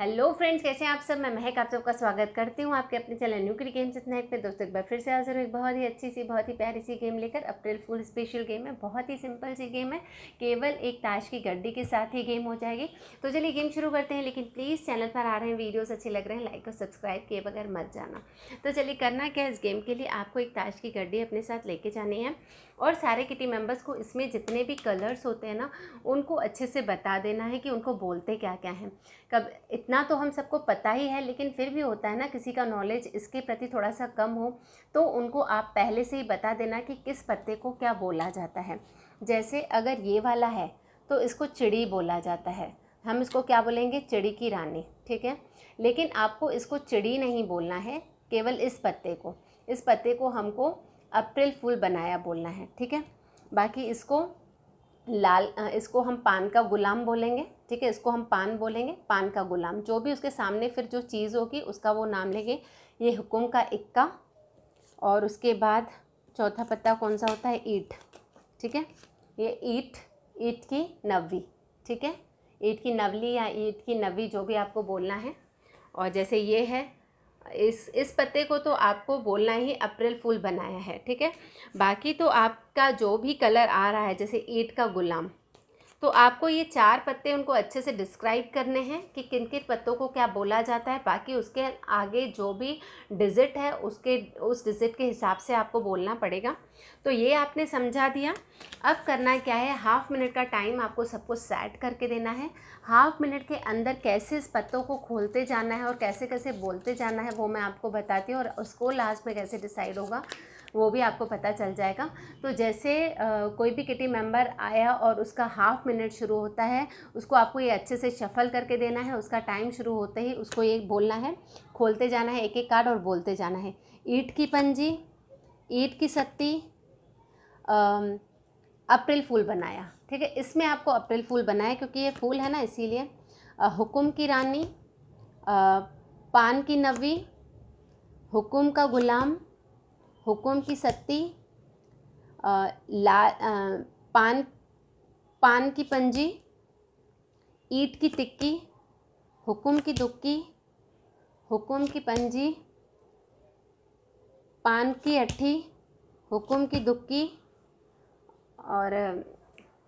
hello friends कैसे हैं आप सब मैं महक आप सबका स्वागत करती हूँ आपके अपने चैनल न्यू गेम्स इतना एक में दोस्तों एक बार फिर से हाजिर हूँ एक बहुत ही अच्छी सी बहुत ही प्यारी सी गेम लेकर अप्रैल फुल स्पेशल गेम है बहुत ही सिंपल सी गेम है केवल एक ताश की गड्डी के साथ ही गेम हो जाएगी तो चलिए गेम शुरू करते हैं लेकिन प्लीज़ चैनल पर आ रहे हैं वीडियोज़ अच्छे लग रहे हैं लाइक और सब्सक्राइब किए बगैर मत जाना तो चलिए करना क्या इस गेम के लिए आपको एक ताश की गड्डी अपने साथ लेके जानी है और सारे किटी मेम्बर्स को इसमें जितने भी कलर्स होते हैं ना उनको अच्छे से बता देना है कि उनको बोलते क्या क्या हैं कब इतना तो हम सबको पता ही है लेकिन फिर भी होता है ना किसी का नॉलेज इसके प्रति थोड़ा सा कम हो तो उनको आप पहले से ही बता देना कि किस पत्ते को क्या बोला जाता है जैसे अगर ये वाला है तो इसको चिड़ी बोला जाता है हम इसको क्या बोलेंगे चिड़ी की रानी ठीक है लेकिन आपको इसको चिड़ी नहीं बोलना है केवल इस पत्ते को इस पत्ते को हमको अप्रैल फूल बनाया बोलना है ठीक है बाकी इसको लाल इसको हम पान का गुलाम बोलेंगे ठीक है इसको हम पान बोलेंगे पान का गुलाम जो भी उसके सामने फिर जो चीज़ होगी उसका वो नाम लेंगे ये हुकुम का इक्का और उसके बाद चौथा पत्ता कौन सा होता है ईट ठीक है ये ईट ईट की नवी ठीक है ईट की नवली या ईट की नवी जो भी आपको बोलना है और जैसे ये है इस इस पत्ते को तो आपको बोलना ही अप्रैल फूल बनाया है ठीक है बाकी तो आपका जो भी कलर आ रहा है जैसे ईट का गुलाम तो आपको ये चार पत्ते उनको अच्छे से डिस्क्राइब करने हैं कि किन किन पत्तों को क्या बोला जाता है बाकी उसके आगे जो भी डिजिट है उसके उस डिजिट के हिसाब से आपको बोलना पड़ेगा तो ये आपने समझा दिया अब करना क्या है हाफ़ मिनट का टाइम आपको सबको सेट करके देना है हाफ़ मिनट के अंदर कैसे इस पत्तों को खोलते जाना है और कैसे कैसे बोलते जाना है वो मैं आपको बताती हूँ और उसको लास्ट में कैसे डिसाइड होगा वो भी आपको पता चल जाएगा तो जैसे कोई भी किटी मेंबर आया और उसका हाफ मिनट शुरू होता है उसको आपको ये अच्छे से शफल करके देना है उसका टाइम शुरू होते ही उसको ये बोलना है खोलते जाना है एक एक कार्ड और बोलते जाना है ईट की पंजी ईट की सत्ती अप्रैल फूल बनाया ठीक है इसमें आपको अप्रैल फूल बनाया क्योंकि ये फूल है ना इसीलिए हुकुम की रानी आ, पान की नवी हुकुम का गुलाम हुक्म की सत्ती ला आ, पान पान की पंजी ईट की टिक्की हुकुम की दुक्की हुकुम की पंजी पान की अट्ठी हुक्म की दुक्की और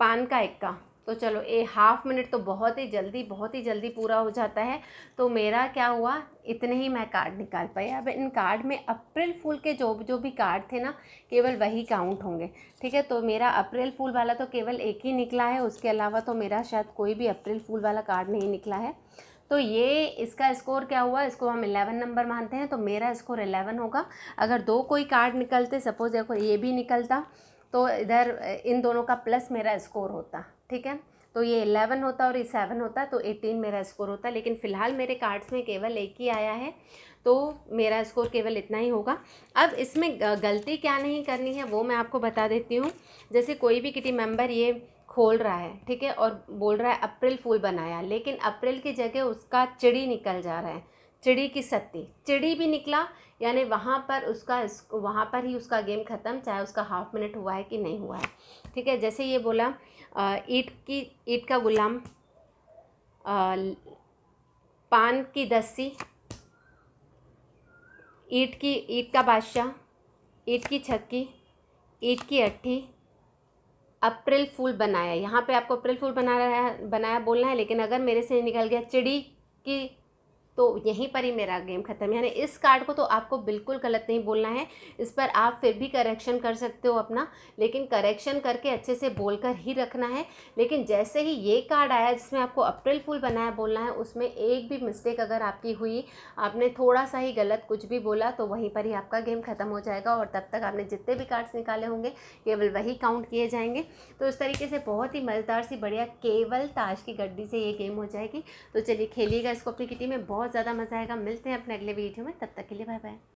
पान का इक्का तो चलो ये हाफ़ मिनट तो बहुत ही जल्दी बहुत ही जल्दी पूरा हो जाता है तो मेरा क्या हुआ इतने ही मैं कार्ड निकाल पाई अब इन कार्ड में अप्रैल फूल के जो जो भी कार्ड थे ना केवल वही काउंट होंगे ठीक है तो मेरा अप्रैल फूल वाला तो केवल एक ही निकला है उसके अलावा तो मेरा शायद कोई भी अप्रैल फूल वाला कार्ड नहीं निकला है तो ये इसका स्कोर क्या हुआ इसको हम इलेवन नंबर मानते हैं तो मेरा स्कोर इलेवन होगा अगर दो कोई कार्ड निकलते सपोज़ देखो ये भी निकलता तो इधर इन दोनों का प्लस मेरा स्कोर होता ठीक है तो ये इलेवन होता और ये सेवन होता तो एटीन मेरा स्कोर होता लेकिन फ़िलहाल मेरे कार्ड्स में केवल एक ही आया है तो मेरा स्कोर केवल इतना ही होगा अब इसमें गलती क्या नहीं करनी है वो मैं आपको बता देती हूँ जैसे कोई भी किटी मेंबर ये खोल रहा है ठीक है और बोल रहा है अप्रैल फूल बनाया लेकिन अप्रैल की जगह उसका चिड़ी निकल जा रहा है चिड़ी की सत्ती चिड़ी भी निकला यानी वहाँ पर उसका वहाँ पर ही उसका गेम ख़त्म चाहे उसका हाफ मिनट हुआ है कि नहीं हुआ है ठीक है जैसे ये बोला ईट की ईट का गुलाम आ, पान की दस्सी ईट की ईट का बादशाह ईट की छक्की ईट की अट्ठी अप्रैल फूल बनाया यहाँ पे आपको अप्रैल फूल बना रहा है बनाया बोलना है लेकिन अगर मेरे से निकल गया चिड़ी की तो यहीं पर ही मेरा गेम खत्म यानी इस कार्ड को तो आपको बिल्कुल गलत नहीं बोलना है इस पर आप फिर भी करेक्शन कर सकते हो अपना लेकिन करेक्शन करके अच्छे से बोल कर ही रखना है लेकिन जैसे ही ये कार्ड आया जिसमें आपको अप्रैल फुल बनाया बोलना है उसमें एक भी मिस्टेक अगर आपकी हुई आपने थोड़ा सा ही गलत कुछ भी बोला तो वहीं पर ही आपका गेम ख़त्म हो जाएगा और तब तक आपने जितने भी कार्ड्स निकाले होंगे केवल वही काउंट किए जाएंगे तो इस तरीके से बहुत ही मज़ेदार सी बढ़िया केवल ताश की गड्डी से ये गेम हो जाएगी तो चलिए खेलिएगा इसको अपनी किटी में बहुत बहुत ज़्यादा मज़ा आएगा मिलते हैं अपने अगले वीडियो में तब तक के लिए बाय बाय